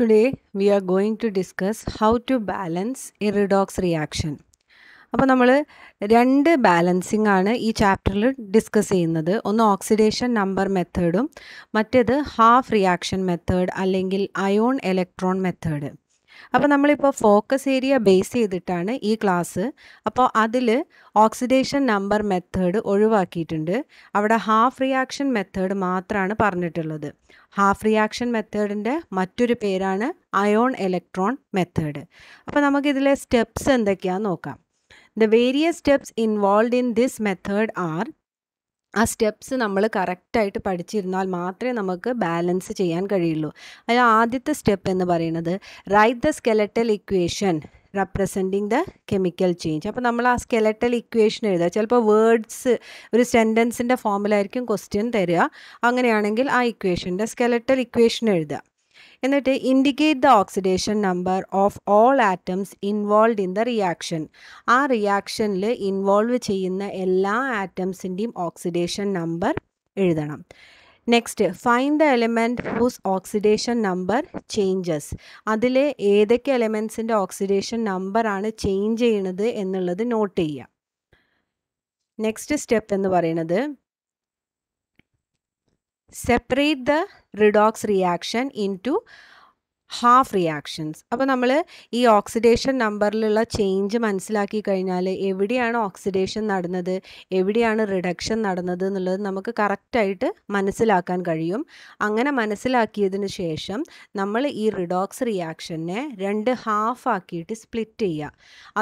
Today we are going to discuss how to balance a redox reaction അപ്പോൾ നമ്മൾ രണ്ട് balancing ആണ് ഈ ചാപ്റ്ററിൽ ഡിസ്കസ് ചെയ്യുന്നത് ഒന്ന് ഓക്സിഡേഷൻ നമ്പർ മെത്തേഡും മറ്റേത് ഹാഫ് റിയാക്ഷൻ മെത്തേഡ് അല്ലെങ്കിൽ അയോൺ ഇലക്ട്രോൺ മെത്തേഡ് അപ്പോൾ നമ്മളിപ്പോൾ ഫോക്കസ് ഏരിയ ബേസ് ചെയ്തിട്ടാണ് ഈ ക്ലാസ് അപ്പോൾ അതിൽ ഓക്സിഡേഷൻ നമ്പർ മെത്തേഡ് ഒഴിവാക്കിയിട്ടുണ്ട് അവിടെ ഹാഫ് റിയാക്ഷൻ മെത്തേഡ് മാത്രമാണ് പറഞ്ഞിട്ടുള്ളത് ഹാഫ് റിയാക്ഷൻ മെത്തേഡിൻ്റെ മറ്റൊരു പേരാണ് അയോൺ ഇലക്ട്രോൺ മെത്തേഡ് അപ്പോൾ നമുക്കിതിലെ സ്റ്റെപ്സ് എന്തൊക്കെയാണെന്ന് നോക്കാം the various steps involve in this method are ആ സ്റ്റെപ്സ് നമ്മൾ കറക്റ്റായിട്ട് പഠിച്ചിരുന്നാൽ മാത്രമേ നമുക്ക് ബാലൻസ് ചെയ്യാൻ കഴിയുള്ളൂ അതിൽ ആദ്യത്തെ സ്റ്റെപ്പ് എന്ന് പറയുന്നത് write the skeletal equation representing the chemical change അപ്പോൾ നമ്മൾ ആ സ്കെലറ്റൽ ഇക്വേഷൻ എഴുതുക ചിലപ്പോൾ വേർഡ്സ് ഒരു സെൻറ്റൻസിൻ്റെ ഫോമിലായിരിക്കും ക്വസ്റ്റ്യൻ തരിക അങ്ങനെയാണെങ്കിൽ ആ ഇക്വേഷൻ്റെ സ്കെലറ്റൽ ഇക്വേഷൻ എഴുതുക എന്നിട്ട് indicate the oxidation number of all atoms involve in the reaction ആ റിയാക്ഷനിൽ ഇൻവോൾവ് ചെയ്യുന്ന എല്ലാ ആറ്റംസിൻ്റെയും ഓക്സിഡേഷൻ നമ്പർ എഴുതണം next find the element whose oxidation number changes അതിൽ ഏതൊക്കെ എലമെൻസിൻ്റെ ഓക്സിഡേഷൻ നമ്പറാണ് ചേഞ്ച് ചെയ്യണത് എന്നുള്ളത് നോട്ട് ചെയ്യുക നെക്സ്റ്റ് സ്റ്റെപ്പ് എന്ന് പറയുന്നത് Separate the redox reaction into half reactions അപ്പോൾ നമ്മൾ ഈ ഓക്സിഡേഷൻ നമ്പറിലുള്ള ചേഞ്ച് മനസ്സിലാക്കി കഴിഞ്ഞാൽ എവിടെയാണ് ഓക്സിഡേഷൻ നടന്നത് എവിടെയാണ് റിഡക്ഷൻ നടന്നത് എന്നുള്ളത് നമുക്ക് കറക്റ്റായിട്ട് മനസ്സിലാക്കാൻ കഴിയും അങ്ങനെ മനസ്സിലാക്കിയതിന് ശേഷം നമ്മൾ ഈ റിഡോക്സ് റിയാക്ഷനെ രണ്ട് ഹാഫ് ആക്കിയിട്ട് സ്പ്ലിറ്റ് ചെയ്യുക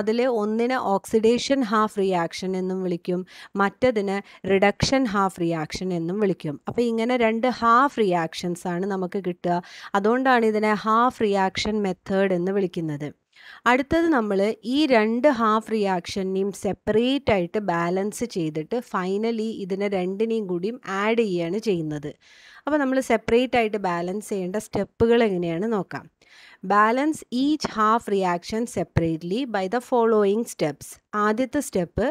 അതിൽ ഒന്നിനെ ഓക്സിഡേഷൻ ഹാഫ് റിയാക്ഷൻ എന്നും വിളിക്കും മറ്റതിന് റിഡക്ഷൻ ഹാഫ് റിയാക്ഷൻ എന്നും വിളിക്കും അപ്പോൾ ഇങ്ങനെ രണ്ട് ഹാഫ് റിയാക്ഷൻസ് ആണ് നമുക്ക് കിട്ടുക അതുകൊണ്ടാണ് ഇതിനെ ഹാഫ് ഹാഫ് റിയാക്ഷൻ മെത്തേഡ് എന്ന് വിളിക്കുന്നത് അടുത്തത് നമ്മൾ ഈ രണ്ട് ഹാഫ് റിയാക്ഷനെയും സെപ്പറേറ്റ് ആയിട്ട് ബാലൻസ് ചെയ്തിട്ട് ഫൈനലി ഇതിനെ രണ്ടിനെയും കൂടിയും ആഡ് ചെയ്യുകയാണ് ചെയ്യുന്നത് അപ്പോൾ നമ്മൾ സെപ്പറേറ്റ് ആയിട്ട് ബാലൻസ് ചെയ്യേണ്ട സ്റ്റെപ്പുകൾ എങ്ങനെയാണ് നോക്കാം balance each half reaction separately by the following steps ആദ്യത്തെ step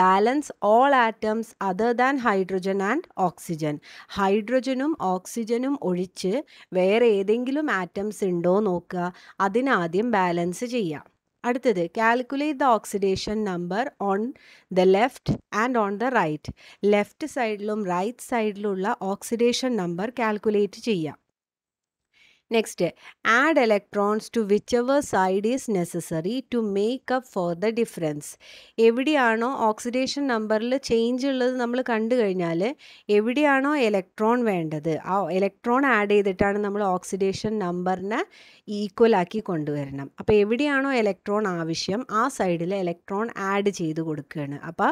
balance all atoms other than hydrogen and oxygen ഹൈഡ്രജനും ഓക്സിജനും ഒഴിച്ച് വേറെ ഏതെങ്കിലും ആറ്റംസ് ഉണ്ടോ നോക്കുക അതിനാദ്യം ബാലൻസ് ചെയ്യാം അടുത്തത് calculate the oxidation number on the left and on the right left സൈഡിലും റൈറ്റ് സൈഡിലുള്ള ഓക്സിഡേഷൻ നമ്പർ കാൽക്കുലേറ്റ് ചെയ്യാം add electrons to which whichever side is necessary to make up for the difference എവിടെയാണോ oxidation നമ്പറിൽ change ഉള്ളത് നമ്മൾ കണ്ടു കഴിഞ്ഞാൽ എവിടെയാണോ ഇലക്ട്രോൺ വേണ്ടത് ആ ഇലക്ട്രോൺ ആഡ് ചെയ്തിട്ടാണ് നമ്മൾ ഓക്സിഡേഷൻ നമ്പറിനെ ഈക്വൽ ആക്കി കൊണ്ടുവരണം അപ്പോൾ എവിടെയാണോ ഇലക്ട്രോൺ ആവശ്യം ആ സൈഡിൽ ഇലക്ട്രോൺ ആഡ് ചെയ്ത് കൊടുക്കുകയാണ് അപ്പോൾ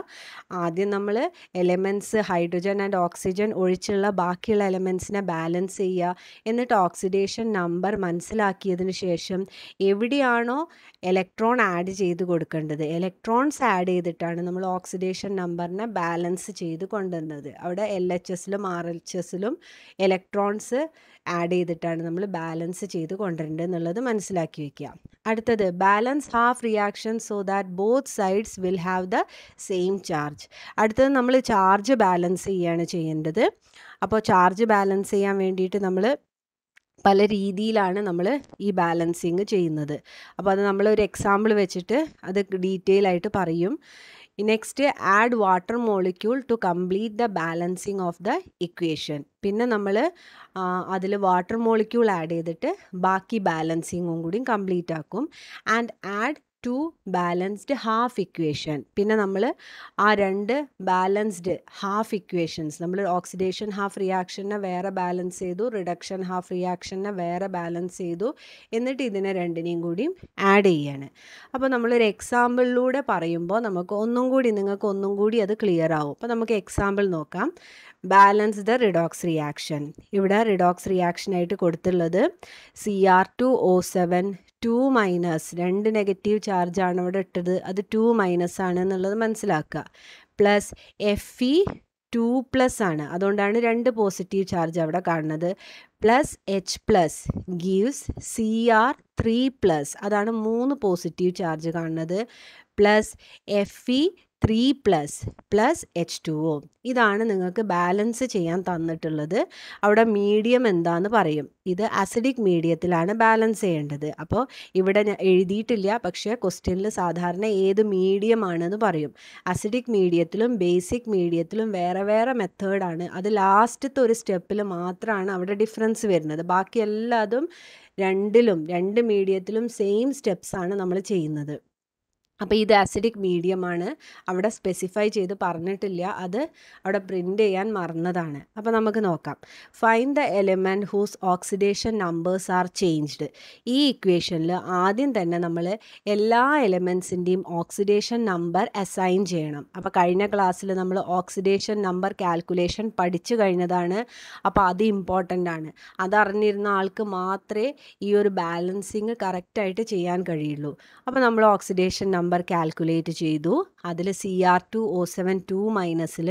ആദ്യം നമ്മൾ എലമെൻറ്റ്സ് ഹൈഡ്രജൻ ആൻഡ് ഓക്സിജൻ ഒഴിച്ചുള്ള ബാക്കിയുള്ള എലമെൻറ്റ്സിനെ ബാലൻസ് ചെയ്യുക എന്നിട്ട് ഓക്സിഡേഷൻ നമ്പർ മനസ്സിലാക്കിയതിന് ശേഷം എവിടെയാണോ ഇലക്ട്രോൺ ആഡ് ചെയ്ത് കൊടുക്കേണ്ടത് ഇലക്ട്രോൺസ് ആഡ് ചെയ്തിട്ടാണ് നമ്മൾ ഓക്സിഡേഷൻ നമ്പറിനെ ബാലൻസ് ചെയ്ത് കൊണ്ടുവന്നത് അവിടെ എൽ എച്ച് എസിലും ആർ എച്ച് എസിലും ഇലക്ട്രോൺസ് ആഡ് ചെയ്തിട്ടാണ് നമ്മൾ ബാലൻസ് ചെയ്ത് കൊണ്ടുവരേണ്ടത് എന്നുള്ളത് മനസ്സിലാക്കി വയ്ക്കുക അടുത്തത് balance half reaction so that both sides will have the same charge അടുത്തത് നമ്മൾ ചാർജ് ബാലൻസ് ചെയ്യുകയാണ് ചെയ്യേണ്ടത് അപ്പോൾ ചാർജ് ബാലൻസ് ചെയ്യാൻ വേണ്ടിയിട്ട് നമ്മൾ പല രീതിയിലാണ് നമ്മൾ ഈ ബാലൻസിങ് ചെയ്യുന്നത് അപ്പോൾ അത് നമ്മളൊരു എക്സാമ്പിൾ വെച്ചിട്ട് അത് ഡീറ്റെയിൽ ആയിട്ട് പറയും next add water molecule to complete the balancing of the equation പിന്നെ നമ്മൾ അതിൽ വാട്ടർ മോളിക്യൂൾ ആഡ് ചെയ്തിട്ട് ബാക്കി ബാലൻസിങ്ങും കൂടി കംപ്ലീറ്റ് ആക്കും and add two balanced half equation പിന്നെ നമ്മൾ ആ രണ്ട് ബാലൻസ്ഡ് ഹാഫ് ഇക്വേഷൻസ് നമ്മൾ ഓക്സിഡേഷൻ ഹാഫ് റിയാക്ഷനെ വേറെ ബാലൻസ് ചെയ്തു റിഡക്ഷൻ ഹാഫ് റിയാക്ഷനെ വേറെ ബാലൻസ് ചെയ്തു എന്നിട്ട് ഇതിനെ രണ്ടിനെയും കൂടിയും ആഡ് ചെയ്യാണ് അപ്പോൾ നമ്മളൊരു എക്സാമ്പിളിലൂടെ പറയുമ്പോൾ നമുക്ക് ഒന്നും കൂടി നിങ്ങൾക്ക് ഒന്നും കൂടി അത് ക്ലിയർ ആവും അപ്പോൾ നമുക്ക് എക്സാമ്പിൾ നോക്കാം ബാലൻസ് ദ റിഡോക്സ് റിയാക്ഷൻ ഇവിടെ റിഡോക്സ് റിയാക്ഷനായിട്ട് കൊടുത്തുള്ളത് C R two O seven two minus രണ്ട് നെഗറ്റീവ് ചാർജാണ് അവിടെ ഇട്ടത് അത് ടു മൈനസ് ആണ് എന്നുള്ളത് മനസ്സിലാക്കുക plus F E two plus ആണ് അതുകൊണ്ടാണ് രണ്ട് പോസിറ്റീവ് ചാർജ് അവിടെ കാണുന്നത് plus H plus gives C R three plus അതാണ് മൂന്ന് പോസിറ്റീവ് ചാർജ് കാണുന്നത് plus F E three plus plus H two O ഇതാണ് നിങ്ങൾക്ക് ബാലൻസ് ചെയ്യാൻ തന്നിട്ടുള്ളത് അവിടെ മീഡിയം എന്താന്ന് പറയും ഇത് അസിഡിക് മീഡിയത്തിലാണ് ബാലൻസ് ചെയ്യേണ്ടത് അപ്പോൾ ഇവിടെ എഴുതിയിട്ടില്ല പക്ഷേ ക്വസ്റ്റ്യനിൽ സാധാരണ ഏത് മീഡിയം ആണെന്ന് പറയും അസിഡിക് മീഡിയത്തിലും ബേസിക് മീഡിയത്തിലും വേറെ വേറെ മെത്തേഡാണ് അത് ലാസ്റ്റത്തെ ഒരു സ്റ്റെപ്പിൽ മാത്രമാണ് അവിടെ ഡിഫറൻസ് വരുന്നത് ബാക്കി എല്ലാതും രണ്ടിലും രണ്ട് മീഡിയത്തിലും സെയിം സ്റ്റെപ്സാണ് നമ്മൾ ചെയ്യുന്നത് അപ്പോൾ ഇത് ആസിഡിക് മീഡിയമാണ് അവിടെ സ്പെസിഫൈ ചെയ്ത് പറഞ്ഞിട്ടില്ല അത് അവിടെ പ്രിൻ്റ് ചെയ്യാൻ മറന്നതാണ് അപ്പോൾ നമുക്ക് നോക്കാം find the element whose oxidation numbers are changed ഈ ഇക്വേഷനിൽ ആദ്യം തന്നെ നമ്മൾ എല്ലാ എലമെൻസിൻ്റെയും ഓക്സിഡേഷൻ നമ്പർ അസൈൻ ചെയ്യണം അപ്പോൾ കഴിഞ്ഞ ക്ലാസ്സിൽ നമ്മൾ ഓക്സിഡേഷൻ നമ്പർ കാൽക്കുലേഷൻ പഠിച്ചു കഴിഞ്ഞതാണ് അപ്പോൾ അത് ഇമ്പോർട്ടൻ്റ് ആണ് അതറിഞ്ഞിരുന്ന ആൾക്ക് മാത്രമേ ഈ ഒരു ബാലൻസിങ് കറക്റ്റായിട്ട് ചെയ്യാൻ കഴിയുള്ളൂ അപ്പോൾ നമ്മൾ ഓക്സിഡേഷൻ നമ്പർ നമ്പർ കാൽക്കുലേറ്റ് ചെയ്തു അതിൽ C R two O seven two മൈനസിൽ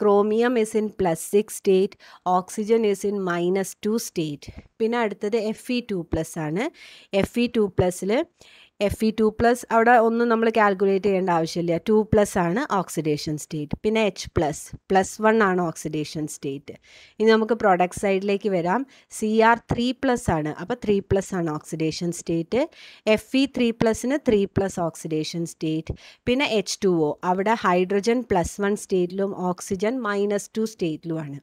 chromium is in plus six state oxygen is in minus two state പിന്നെ അടുത്തത് എഫ് ഇ ടു പ്ലസ് ആണ് എഫ് ഇ ടു പ്ലസ്സിൽ എഫ് ഇ ടു പ്ലസ് അവിടെ ഒന്നും നമ്മൾ കാൽക്കുലേറ്റ് ചെയ്യേണ്ട ആവശ്യമില്ല ടു പ്ലസ് ആണ് ഓക്സിഡേഷൻ സ്റ്റേറ്റ് പിന്നെ എച്ച് പ്ലസ് പ്ലസ് വൺ ആണ് ഓക്സിഡേഷൻ സ്റ്റേറ്റ് ഇനി നമുക്ക് പ്രോഡക്റ്റ് സൈഡിലേക്ക് വരാം സി ആർ ത്രീ പ്ലസ് ആണ് അപ്പോൾ ത്രീ പ്ലസ് ആണ് oxidation state F E three പ്ലസ്സിന് ത്രീ പ്ലസ് ഓക്സിഡേഷൻ സ്റ്റേറ്റ് പിന്നെ എച്ച് ടു ഒ അവിടെ ഹൈഡ്രജൻ പ്ലസ് വൺ സ്റ്റേറ്റിലും ഓക്സിജൻ മൈനസ് ടു സ്റ്റേറ്റിലുമാണ്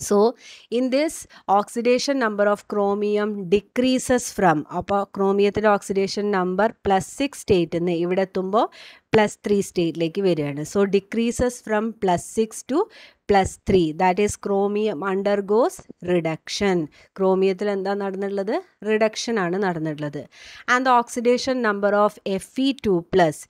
So in this oxidation number of chromium decreases from chromium oxidation number plus 6 state in the plus three സ്റ്റേറ്റിലേക്ക് വരികയാണ് so decreases from plus six to plus three that is chromium undergoes reduction ക്രോമിയത്തിൽ എന്താ നടന്നിട്ടുള്ളത് reduction ആണ് നടന്നിട്ടുള്ളത് and the oxidation number of F E two plus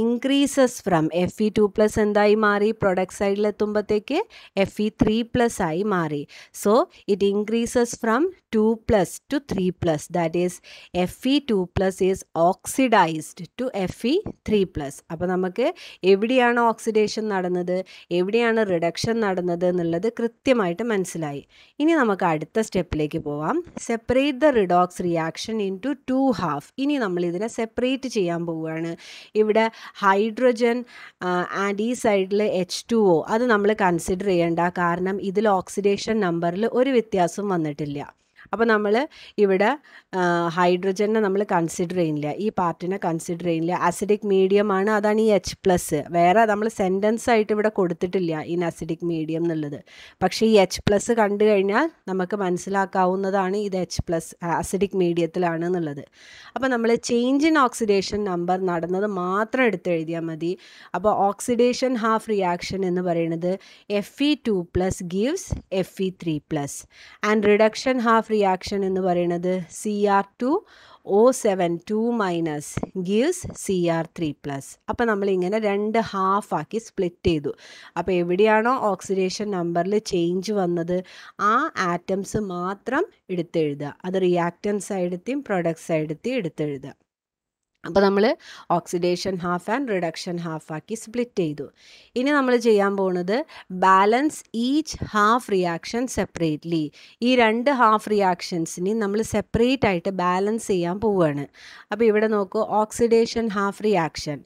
increases from F E two plus എന്തായി മാറി product സൈഡിലെത്തുമ്പോഴത്തേക്ക് എഫ് ഇ ത്രീ പ്ലസ് ആയി മാറി so it increases from two plus to three plus that is F E two plus is oxidised to F E three plus അപ്പോൾ നമുക്ക് എവിടെയാണ് oxidation നടന്നത് എവിടെയാണ് റിഡക്ഷൻ നടന്നത് എന്നുള്ളത് കൃത്യമായിട്ട് മനസ്സിലായി ഇനി നമുക്ക് അടുത്ത സ്റ്റെപ്പിലേക്ക് പോവാം separate the redox reaction into two half ഇനി നമ്മൾ ഇതിനെ സെപ്പറേറ്റ് ചെയ്യാൻ പോവുകയാണ് ഇവിടെ ഹൈഡ്രജൻ ആൻഡ് ഈ സൈഡിൽ എച്ച് ടു ഒ അത് നമ്മൾ കൺസിഡർ ചെയ്യേണ്ട കാരണം ഇതിൽ ഓക്സിഡേഷൻ നമ്പറിൽ ഒരു വ്യത്യാസവും വന്നിട്ടില്ല അപ്പോൾ നമ്മൾ ഇവിടെ ഹൈഡ്രജനെ നമ്മൾ കൺസിഡർ ചെയ്യുന്നില്ല ഈ പാർട്ടിനെ കൺസിഡർ ചെയ്യുന്നില്ല അസിഡിക് മീഡിയം ആണ് അതാണ് ഈ എച്ച് പ്ലസ് വേറെ നമ്മൾ സെൻറ്റൻസ് ആയിട്ട് ഇവിടെ കൊടുത്തിട്ടില്ല ഇൻ അസിഡിക് മീഡിയം എന്നുള്ളത് പക്ഷേ ഈ എച്ച് പ്ലസ് കണ്ടു കഴിഞ്ഞാൽ നമുക്ക് മനസ്സിലാക്കാവുന്നതാണ് ഇത് എച്ച് പ്ലസ് അസിഡിക് മീഡിയത്തിലാണ് എന്നുള്ളത് അപ്പോൾ നമ്മൾ ചേഞ്ച് ഇൻ ഓക്സിഡേഷൻ നമ്പർ നടന്നത് മാത്രം എടുത്ത് എഴുതിയാൽ മതി അപ്പോൾ ഓക്സിഡേഷൻ ഹാഫ് റിയാക്ഷൻ എന്ന് പറയുന്നത് F E two plus gives F E three plus and reduction half reaction എന്ന് പറയുന്നത് C R two O seven two minus gives C R three plus അപ്പോൾ നമ്മളിങ്ങനെ രണ്ട് ഹാഫാക്കി സ്പ്ലിറ്റ് ചെയ്തു അപ്പോൾ എവിടെയാണോ ഓക്സിഡേഷൻ നമ്പറിൽ ചേഞ്ച് വന്നത് ആ ആറ്റംസ് മാത്രം എടുത്തെഴുതുക അത് റിയാക്റ്റൻ സൈഡത്തെയും പ്രൊഡക്റ്റ് സൈഡത്തെയും എടുത്തെഴുതുക അപ്പോൾ നമ്മൾ oxidation half and reduction half ആക്കി സ്പ്ലിറ്റ് ചെയ്തു ഇനി നമ്മൾ ചെയ്യാൻ പോകുന്നത് balance each half reaction separately ഈ രണ്ട് ഹാഫ് റിയാക്ഷൻസിനെയും നമ്മൾ സെപ്പറേറ്റ് ആയിട്ട് ബാലൻസ് ചെയ്യാൻ പോവുകയാണ് അപ്പോൾ ഇവിടെ നോക്കൂ ഓക്സിഡേഷൻ ഹാഫ് റിയാക്ഷൻ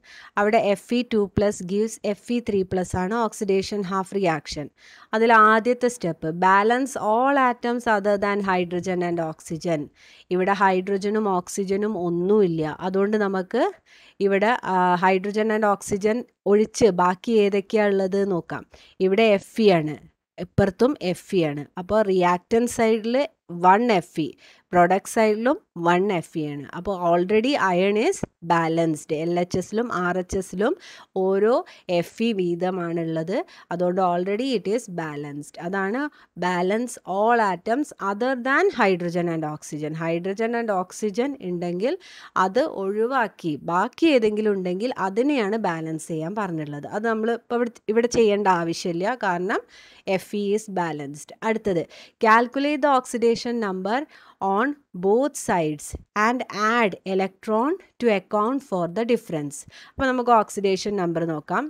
അവിടെ F E two plus gives F E three plus ആണ് ഓക്സിഡേഷൻ ഹാഫ് റിയാക്ഷൻ അതിൽ ആദ്യത്തെ step balance all atoms other than hydrogen and oxygen ഇവിടെ ഹൈഡ്രജനും ഓക്സിജനും ഒന്നുമില്ല അതുകൊണ്ട് നമുക്ക് ഇവിടെ ഹൈഡ്രജൻ ആൻഡ് ഓക്സിജൻ ഒഴിച്ച് ബാക്കി ഏതൊക്കെയാണ് ഉള്ളത് നോക്കാം ഇവിടെ എഫ് ഇ ആണ് ഇപ്പുറത്തും എഫ് ഇ ആണ് അപ്പോൾ റിയാക്റ്റൻ സൈഡിൽ വൺ എഫ് ഇ പ്രൊഡക്റ്റ് സൈഡിലും വൺ എഫ് ഇ ആണ് അപ്പോൾ already iron is balanced L H എസിലും ആർ എച്ച് എസിലും ഓരോ എഫ് ഇ വീതമാണുള്ളത് അതുകൊണ്ട് ഓൾറെഡി ഇറ്റ് ഈസ് ബാലൻസ്ഡ് അതാണ് balance all atoms other than hydrogen and oxygen hydrogen and oxygen ഉണ്ടെങ്കിൽ അത് ഒഴിവാക്കി ബാക്കി ഏതെങ്കിലും ഉണ്ടെങ്കിൽ അതിനെയാണ് ബാലൻസ് ചെയ്യാൻ പറഞ്ഞിട്ടുള്ളത് അത് നമ്മൾ ഇപ്പോൾ ഇവിടെ ചെയ്യേണ്ട ആവശ്യമില്ല കാരണം എഫ് ഇ ഈസ് ബാലൻസ്ഡ് അടുത്തത് calculate the oxidation number on both sides and add electron to account for the difference അപ്പോൾ നമുക്ക് ഓക്സിഡേഷൻ നമ്പർ നോക്കാം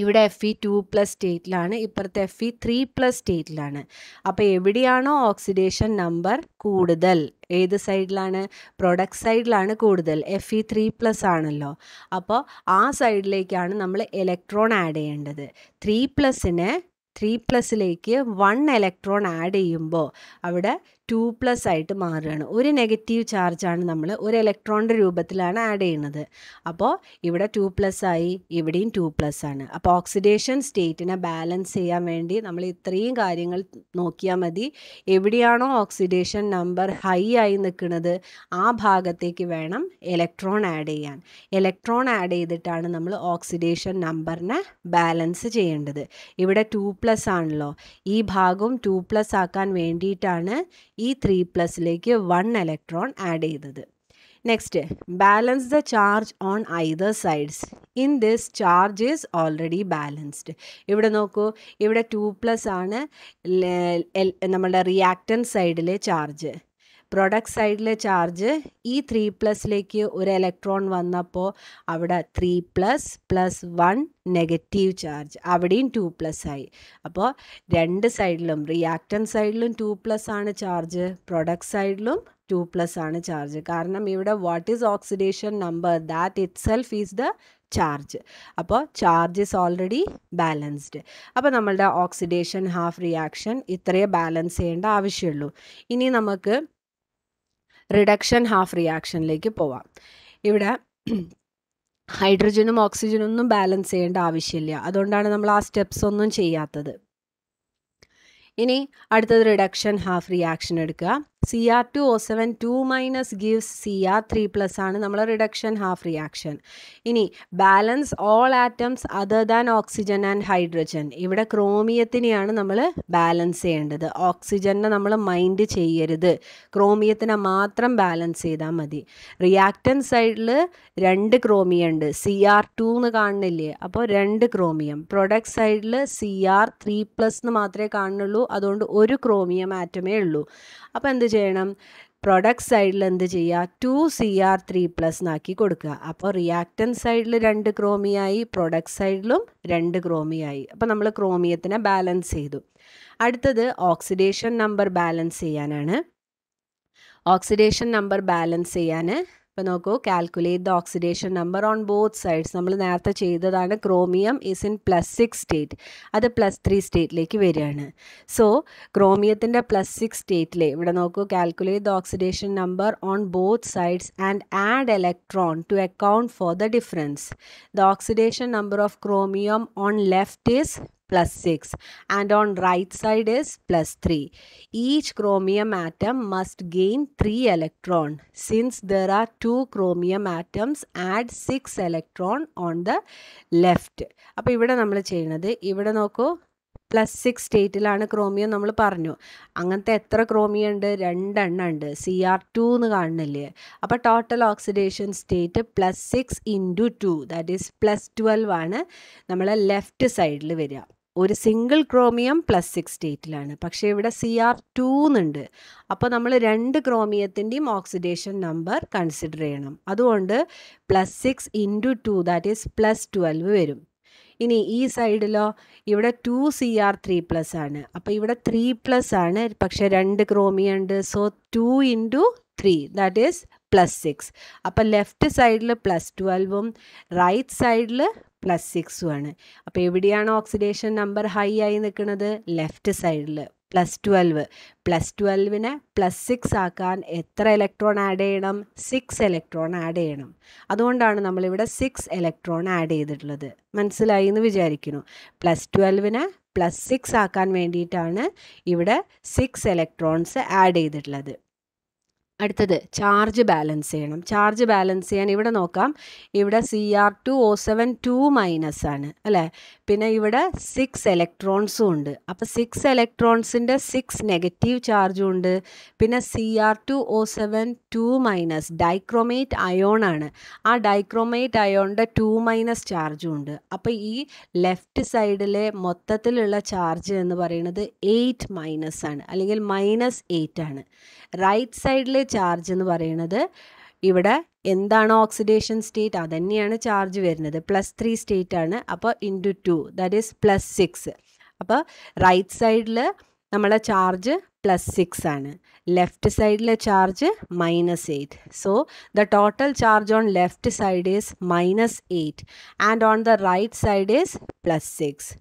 ഇവിടെ എഫ് ഇ ടു പ്ലസ് സ്റ്റേറ്റിലാണ് ഇപ്പുറത്തെ എഫ് ഇ ത്രീ പ്ലസ് സ്റ്റേറ്റിലാണ് അപ്പോൾ എവിടെയാണോ ഓക്സിഡേഷൻ നമ്പർ കൂടുതൽ ഏത് സൈഡിലാണ് പ്രൊഡക്റ്റ് സൈഡിലാണ് കൂടുതൽ എഫ് ഇ ത്രീ പ്ലസ് ആണല്ലോ അപ്പോൾ ആ സൈഡിലേക്കാണ് നമ്മൾ ഇലക്ട്രോൺ ആഡ് ചെയ്യേണ്ടത് ത്രീ പ്ലസിന് ത്രീ പ്ലസിലേക്ക് വൺ ഇലക്ട്രോൺ ആഡ് ചെയ്യുമ്പോൾ അവിടെ ടു പ്ലസ് ആയിട്ട് മാറുകയാണ് ഒരു നെഗറ്റീവ് ചാർജാണ് നമ്മൾ ഒരു ഇലക്ട്രോണിൻ്റെ രൂപത്തിലാണ് ആഡ് ചെയ്യുന്നത് അപ്പോൾ ഇവിടെ ടു പ്ലസ് ആയി ഇവിടെയും ടു പ്ലസ് ആണ് അപ്പോൾ ഓക്സിഡേഷൻ സ്റ്റേറ്റിനെ ബാലൻസ് ചെയ്യാൻ വേണ്ടി നമ്മൾ ഇത്രയും കാര്യങ്ങൾ നോക്കിയാൽ മതി എവിടെയാണോ ഓക്സിഡേഷൻ നമ്പർ ഹൈ ആയി നിൽക്കുന്നത് ആ ഭാഗത്തേക്ക് വേണം ഇലക്ട്രോൺ ആഡ് ചെയ്യാൻ ഇലക്ട്രോൺ ആഡ് ചെയ്തിട്ടാണ് നമ്മൾ ഓക്സിഡേഷൻ നമ്പറിനെ ബാലൻസ് ചെയ്യേണ്ടത് ഇവിടെ ടു പ്ലസ് ആണല്ലോ ഈ ഭാഗവും ടു പ്ലസ് ആക്കാൻ വേണ്ടിയിട്ടാണ് ഈ ത്രീ പ്ലസ്സിലേക്ക് വൺ ഇലക്ട്രോൺ ആഡ് ചെയ്തത് next balance the charge on either sides in this charge is already balanced ഇവിടെ നോക്കൂ ഇവിടെ ടു പ്ലസ് ആണ് നമ്മുടെ റിയാക്റ്റൻ സൈഡിലെ ചാർജ് പ്രൊഡക്റ്റ് സൈഡിലെ ചാർജ് ഈ ത്രീ പ്ലസ്സിലേക്ക് ഒരു ഇലക്ട്രോൺ വന്നപ്പോൾ അവിടെ three plus plus one negative charge അവിടെയും ടു പ്ലസ് ആയി അപ്പോൾ രണ്ട് സൈഡിലും റിയാക്ടൻ സൈഡിലും ടു പ്ലസ് ആണ് ചാർജ് പ്രൊഡക്റ്റ് സൈഡിലും ടു പ്ലസ് ആണ് ചാർജ് കാരണം ഇവിടെ what is oxidation number that itself is the charge അപ്പോൾ ചാർജ് ഇസ് ഓൾറെഡി ബാലൻസ്ഡ് അപ്പോൾ നമ്മളുടെ ഓക്സിഡേഷൻ ഹാഫ് റിയാക്ഷൻ ഇത്രയേ ബാലൻസ് ചെയ്യേണ്ട ആവശ്യമുള്ളൂ ഇനി നമുക്ക് റിഡക്ഷൻ ഹാഫ് റിയാക്ഷനിലേക്ക് പോവാം ഇവിടെ ഹൈഡ്രജനും ഓക്സിജനും ഒന്നും ബാലൻസ് ചെയ്യേണ്ട ആവശ്യമില്ല അതുകൊണ്ടാണ് നമ്മൾ ആ സ്റ്റെപ്സ് ഒന്നും ചെയ്യാത്തത് ഇനി അടുത്തത് റിഡക്ഷൻ ഹാഫ് റിയാക്ഷൻ എടുക്കുക C R two O seven two minus gives C R three plus ആണ് നമ്മൾ റിഡക്ഷൻ ഹാഫ് റിയാക്ഷൻ ഇനി balance all atoms other than oxygen and hydrogen ഇവിടെ ക്രോമിയത്തിനെയാണ് നമ്മൾ ബാലൻസ് ചെയ്യേണ്ടത് ഓക്സിജനെ നമ്മൾ മൈൻഡ് ചെയ്യരുത് ക്രോമിയത്തിനെ മാത്രം ബാലൻസ് ചെയ്താൽ മതി റിയാക്റ്റൻ സൈഡിൽ രണ്ട് ക്രോമിയം ഉണ്ട് സി ആർ ടു എന്ന് കാണുന്നില്ലേ അപ്പോൾ രണ്ട് ക്രോമിയം പ്രൊഡക്റ്റ് സൈഡിൽ സി ആർ ത്രീ പ്ലസ് എന്ന് മാത്രമേ കാണുന്നുള്ളൂ അതുകൊണ്ട് ഒരു ക്രോമിയം ആറ്റമേ ഉള്ളൂ അപ്പോൾ എന്ത് ചെയ്യണം പ്രൊഡക്റ്റ് സൈഡിൽ എന്ത് ചെയ്യുക two C R three plus എന്നാക്കി കൊടുക്കുക അപ്പോൾ റിയാക്റ്റൻ സൈഡിൽ രണ്ട് ക്രോമിയായി പ്രൊഡക്റ്റ് സൈഡിലും രണ്ട് ക്രോമിയായി അപ്പോൾ നമ്മൾ ക്രോമിയത്തിനെ ബാലൻസ് ചെയ്തു അടുത്തത് ഓക്സിഡേഷൻ നമ്പർ ബാലൻസ് ചെയ്യാനാണ് ഓക്സിഡേഷൻ നമ്പർ ബാലൻസ് ചെയ്യാൻ ഇപ്പം നോക്കൂ calculate the oxidation number on both sides നമ്മൾ നേരത്തെ ചെയ്തതാണ് chromium is in plus six state അത് പ്ലസ് ത്രീ സ്റ്റേറ്റിലേക്ക് വരികയാണ് സോ ക്രോമിയത്തിൻ്റെ പ്ലസ് സിക്സ് സ്റ്റേറ്റിലെ ഇവിടെ നോക്കൂ calculate the oxidation number on both sides and add electron to account for the difference the oxidation number of chromium on left is plus 6 and on right side is plus 3. Each chromium atom must gain 3 electron since there are 2 chromium atoms add 6 electron on the left. അപ്പോൾ ഇവിടെ നമ്മൾ ചെയ്യുന്നത് ഇവിടെ നോക്കൂ plus six സ്റ്റേറ്റിലാണ് chromium നമ്മൾ പറഞ്ഞു അങ്ങനത്തെ എത്ര ക്രോമിയം ഉണ്ട് രണ്ടെണ്ണം ഉണ്ട് സി ആർ ടു എന്ന് കാണുന്നില്ലേ അപ്പോൾ total oxidation state plus six into two that is plus twelve ആണ് നമ്മളെ ലെഫ്റ്റ് സൈഡിൽ വരിക ഒരു സിംഗിൾ ക്രോമിയം പ്ലസ് സിക്സ് സ്റ്റേറ്റിലാണ് പക്ഷേ ഇവിടെ സി ആർ ടു എന്നുണ്ട് അപ്പോൾ നമ്മൾ രണ്ട് ക്രോമിയത്തിൻ്റെയും ഓക്സിഡേഷൻ നമ്പർ കൺസിഡർ ചെയ്യണം അതുകൊണ്ട് plus six into two that is plus twelve വരും ഇനി ഈ സൈഡിലോ ഇവിടെ two C R three plus ആണ് അപ്പോൾ ഇവിടെ ത്രീ പ്ലസ് ആണ് പക്ഷേ രണ്ട് ക്രോമിയം ഉണ്ട് so two into three that is plus six അപ്പോൾ ലെഫ്റ്റ് സൈഡിൽ പ്ലസ് ട്വൽവും റൈറ്റ് സൈഡിൽ പ്ലസ് സിക്സും ആണ് അപ്പോൾ എവിടെയാണ് ഓക്സിഡേഷൻ നമ്പർ ഹൈ ആയി നിൽക്കുന്നത് ലെഫ്റ്റ് സൈഡിൽ പ്ലസ് ട്വൽവ് പ്ലസ് ട്വൽവിനെ പ്ലസ് സിക്സ് ആക്കാൻ എത്ര ഇലക്ട്രോൺ ആഡ് ചെയ്യണം സിക്സ് ഇലക്ട്രോൺ ആഡ് ചെയ്യണം അതുകൊണ്ടാണ് നമ്മളിവിടെ സിക്സ് ഇലക്ട്രോൺ ആഡ് ചെയ്തിട്ടുള്ളത് മനസ്സിലായി എന്ന് വിചാരിക്കുന്നു പ്ലസ് ട്വൽവിനെ പ്ലസ് സിക്സ് ആക്കാൻ വേണ്ടിയിട്ടാണ് ഇവിടെ സിക്സ് ഇലക്ട്രോൺസ് ആഡ് ചെയ്തിട്ടുള്ളത് അടുത്തത് ചാർജ് ബാലൻസ് ചെയ്യണം ചാർജ് ബാലൻസ് ചെയ്യാൻ ഇവിടെ നോക്കാം ഇവിടെ C R two O seven two minus ആണ് അല്ലേ പിന്നെ ഇവിടെ സിക്സ് ഇലക്ട്രോൺസും ഉണ്ട് അപ്പോൾ സിക്സ് ഇലക്ട്രോൺസിൻ്റെ സിക്സ് നെഗറ്റീവ് ചാർജും ഉണ്ട് പിന്നെ C R two O seven two minus dichromate അയോണാണ് ആ ഡൈക്രോമേറ്റ് അയോണിൻ്റെ ടു മൈനസ് ചാർജും ഉണ്ട് അപ്പോൾ ഈ ലെഫ്റ്റ് സൈഡിലെ മൊത്തത്തിലുള്ള ചാർജ് എന്ന് പറയുന്നത് എയ്റ്റ് മൈനസ് ആണ് അല്ലെങ്കിൽ മൈനസ് എയ്റ്റ് ആണ് റൈറ്റ് സൈഡിലെ ചാർജ് എന്ന് പറയുന്നത് ഇവിടെ എന്താണോ ഓക്സിഡേഷൻ സ്റ്റേറ്റ് അതുതന്നെയാണ് ചാർജ് വരുന്നത് പ്ലസ് ത്രീ സ്റ്റേറ്റ് ആണ് അപ്പോൾ into two that is plus six അപ്പോൾ റൈറ്റ് സൈഡിൽ നമ്മളെ ചാർജ് പ്ലസ് സിക്സ് ആണ് ലെഫ്റ്റ് സൈഡിലെ charge minus eight so the total charge on left side is minus eight and on the right side is plus six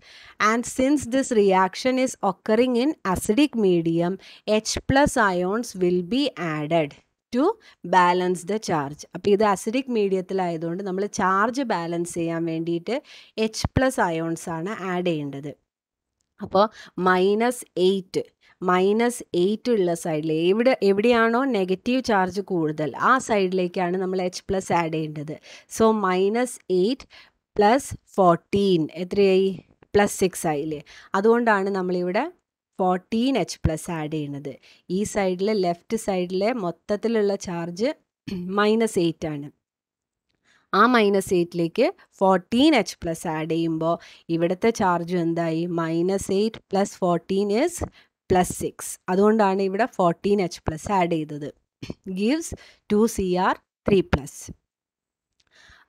and since this reaction is occurring in acidic medium H plus ions will be added to balance the charge അപ്പോൾ ഇത് acidic മീഡിയത്തിലായതുകൊണ്ട് നമ്മൾ charge balance ചെയ്യാൻ വേണ്ടിയിട്ട് H plus ions ആണ് add ചെയ്യേണ്ടത് അപ്പോൾ minus eight minus eight ഉള്ള സൈഡിൽ എവിടെ എവിടെയാണോ നെഗറ്റീവ് ചാർജ് കൂടുതൽ ആ സൈഡിലേക്കാണ് നമ്മൾ എച്ച് പ്ലസ് ആഡ് ചെയ്യേണ്ടത് so minus eight plus fourteen എത്രയായി പ്ലസ് സിക്സ് ആയില്ലേ അതുകൊണ്ടാണ് നമ്മളിവിടെ ഫോർട്ടീൻ എച്ച് പ്ലസ് ആഡ് ചെയ്യുന്നത് ഈ സൈഡിൽ ലെഫ്റ്റ് സൈഡിലെ മൊത്തത്തിലുള്ള ചാർജ് മൈനസ് എയ്റ്റ് ആണ് ആ മൈനസ് എയ്റ്റിലേക്ക് ഫോർട്ടീൻ എച്ച് പ്ലസ് ആഡ് ചെയ്യുമ്പോൾ ഇവിടുത്തെ ചാർജ് എന്തായി minus eight plus fourteen is plus six അതുകൊണ്ടാണ് ഇവിടെ ഫോർട്ടീൻ എച്ച് പ്ലസ് ആഡ് ചെയ്തത് gives two C R three plus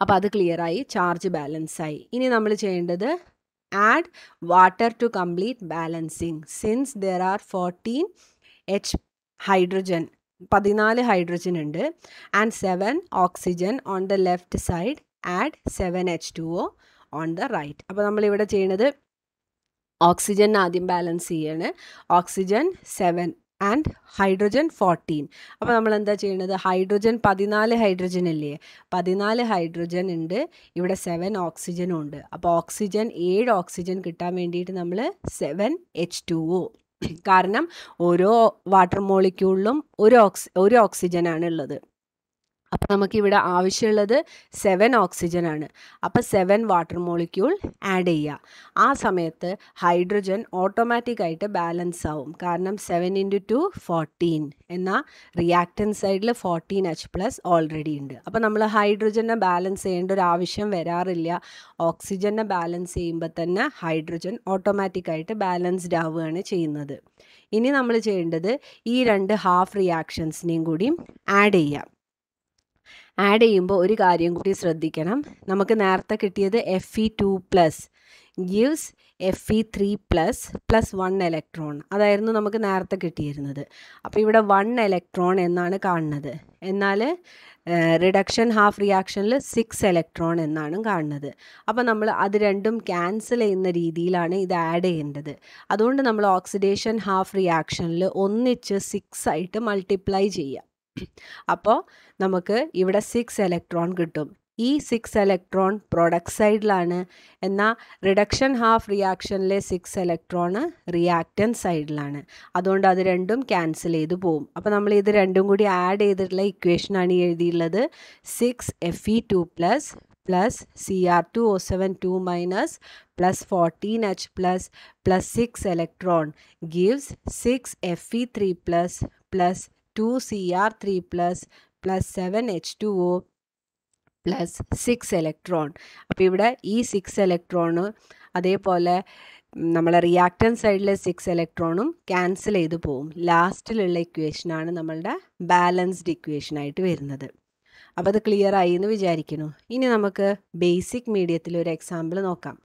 അപ്പോൾ അത് ക്ലിയറായി ചാർജ് ബാലൻസായി ഇനി നമ്മൾ ചെയ്യേണ്ടത് add water to complete balancing since there are 14 H hydrogen പതിനാല് ഹൈഡ്രജൻ ഉണ്ട് and seven oxygen on the left side add seven H two O on the right അപ്പോൾ നമ്മളിവിടെ ചെയ്യണത് ഓക്സിജൻ ആദ്യം ബാലൻസ് ചെയ്യാണ് oxygen seven and hydrogen fourteen അപ്പോൾ നമ്മൾ എന്താ ചെയ്യുന്നത് ഹൈഡ്രജൻ പതിനാല് ഹൈഡ്രജൻ അല്ലേ പതിനാല് ഹൈഡ്രജൻ ഉണ്ട് ഇവിടെ സെവൻ ഓക്സിജനും ഉണ്ട് അപ്പോൾ ഓക്സിജൻ ഏഴ് ഓക്സിജൻ കിട്ടാൻ വേണ്ടിയിട്ട് നമ്മൾ സെവൻ എച്ച് ടു ഒ കാരണം ഓരോ വാട്ടർ മോളിക്യൂളിലും ഒരു ഓക്സി ഒരു ഓക്സിജനാണ് ഉള്ളത് അപ്പോൾ നമുക്കിവിടെ ആവശ്യമുള്ളത് സെവൻ ഓക്സിജൻ ആണ് അപ്പോൾ സെവൻ വാട്ടർ മോളിക്യൂൾ ആഡ് ചെയ്യുക ആ സമയത്ത് ഹൈഡ്രജൻ ഓട്ടോമാറ്റിക്കായിട്ട് ബാലൻസ് ആവും കാരണം സെവൻ ഇൻറ്റു ടു ഫോർട്ടീൻ എന്നാൽ റിയാക്റ്റൻ സൈഡിൽ ഫോർട്ടീൻ എച്ച് പ്ലസ് ഓൾറെഡി ഉണ്ട് അപ്പോൾ നമ്മൾ ഹൈഡ്രജനെ ബാലൻസ് ചെയ്യേണ്ട ഒരു ആവശ്യം വരാറില്ല ഓക്സിജനെ ബാലൻസ് ചെയ്യുമ്പോൾ തന്നെ ഹൈഡ്രജൻ ഓട്ടോമാറ്റിക്കായിട്ട് ബാലൻസ്ഡ് ആവുകയാണ് ചെയ്യുന്നത് ഇനി നമ്മൾ ചെയ്യേണ്ടത് ഈ രണ്ട് ഹാഫ് റിയാക്ഷൻസിനെയും കൂടി ആഡ് ചെയ്യാം ആഡ് ചെയ്യുമ്പോൾ ഒരു കാര്യം കൂടി ശ്രദ്ധിക്കണം നമുക്ക് നേരത്തെ കിട്ടിയത് F E two plus gives F E three plus plus one electron അതായിരുന്നു നമുക്ക് നേരത്തെ കിട്ടിയിരുന്നത് അപ്പോൾ ഇവിടെ വൺ ഇലക്ട്രോൺ എന്നാണ് കാണുന്നത് എന്നാൽ റിഡക്ഷൻ ഹാഫ് റിയാക്ഷനിൽ സിക്സ് ഇലക്ട്രോൺ എന്നാണ് കാണുന്നത് അപ്പോൾ നമ്മൾ അത് രണ്ടും ക്യാൻസൽ ചെയ്യുന്ന രീതിയിലാണ് ഇത് ആഡ് ചെയ്യേണ്ടത് അതുകൊണ്ട് നമ്മൾ ഓക്സിഡേഷൻ ഹാഫ് റിയാക്ഷനിൽ ഒന്നിച്ച് സിക്സ് ആയിട്ട് മൾട്ടിപ്ലൈ ചെയ്യുക അപ്പോൾ നമുക്ക് ഇവിടെ സിക്സ് ഇലക്ട്രോൺ കിട്ടും ഈ സിക്സ് ഇലക്ട്രോൺ പ്രൊഡക്റ്റ് സൈഡിലാണ് എന്നാൽ റിഡക്ഷൻ ഹാഫ് റിയാക്ഷനിലെ സിക്സ് ഇലക്ട്രോണ് റിയാക്റ്റൻ സൈഡിലാണ് അതുകൊണ്ട് അത് രണ്ടും ക്യാൻസൽ ചെയ്ത് പോവും അപ്പോൾ നമ്മൾ ഇത് രണ്ടും കൂടി ആഡ് ചെയ്തിട്ടുള്ള ഇക്വേഷനാണ് ഈ എഴുതിയുള്ളത് six F E two plus plus C R two O seven two minus plus fourteen H plus plus six electron gives six F E three plus plus two C R three plus plus plus seven H two O six electron അപ്പോൾ ഇവിടെ ഈ six electron അതേപോലെ നമ്മളെ reactant സൈഡിലെ six ഇലക്ട്രോണും cancel ചെയ്ത് പോവും ലാസ്റ്റിലുള്ള ഇക്വേഷനാണ് നമ്മളുടെ balanced ഇക്വേഷനായിട്ട് വരുന്നത് അപ്പോൾ അത് ക്ലിയർ ആയി എന്ന് വിചാരിക്കുന്നു ഇനി നമുക്ക് ബേസിക് മീഡിയത്തിൽ ഒരു എക്സാമ്പിൾ നോക്കാം